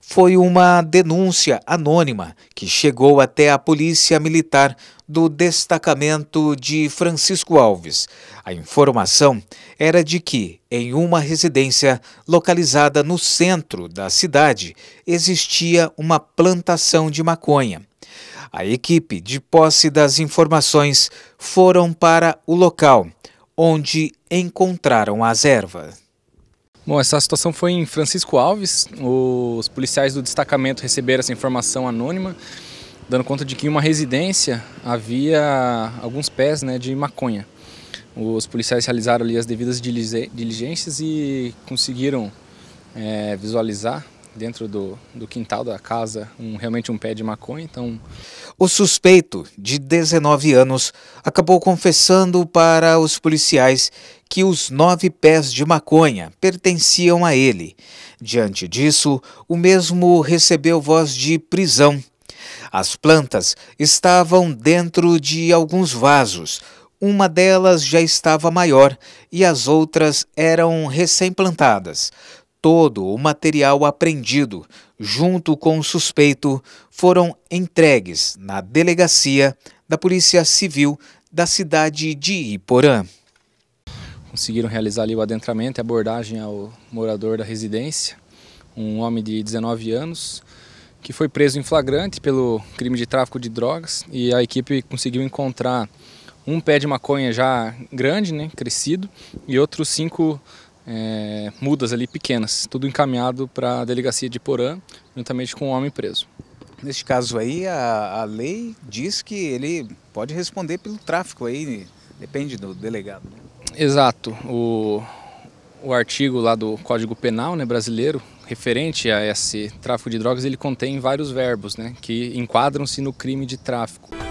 foi uma denúncia anônima que chegou até a Polícia Militar do destacamento de Francisco Alves. A informação era de que, em uma residência localizada no centro da cidade, existia uma plantação de maconha. A equipe de posse das informações foram para o local, onde encontraram as ervas. Bom, essa situação foi em Francisco Alves. Os policiais do destacamento receberam essa informação anônima, dando conta de que em uma residência havia alguns pés né, de maconha. Os policiais realizaram ali as devidas diligências e conseguiram é, visualizar dentro do, do quintal da casa um, realmente um pé de maconha. Então, o suspeito, de 19 anos, acabou confessando para os policiais que os nove pés de maconha pertenciam a ele. Diante disso, o mesmo recebeu voz de prisão. As plantas estavam dentro de alguns vasos. Uma delas já estava maior e as outras eram recém-plantadas. Todo o material apreendido junto com o suspeito, foram entregues na delegacia da Polícia Civil da cidade de Iporã. Conseguiram realizar ali o adentramento e abordagem ao morador da residência, um homem de 19 anos, que foi preso em flagrante pelo crime de tráfico de drogas e a equipe conseguiu encontrar um pé de maconha já grande, né, crescido, e outros cinco é, mudas ali pequenas, tudo encaminhado para a delegacia de Porã, juntamente com o homem preso. Neste caso aí, a, a lei diz que ele pode responder pelo tráfico aí, depende do delegado. Né? Exato. O, o artigo lá do Código Penal né, brasileiro, referente a esse tráfico de drogas, ele contém vários verbos né, que enquadram-se no crime de tráfico.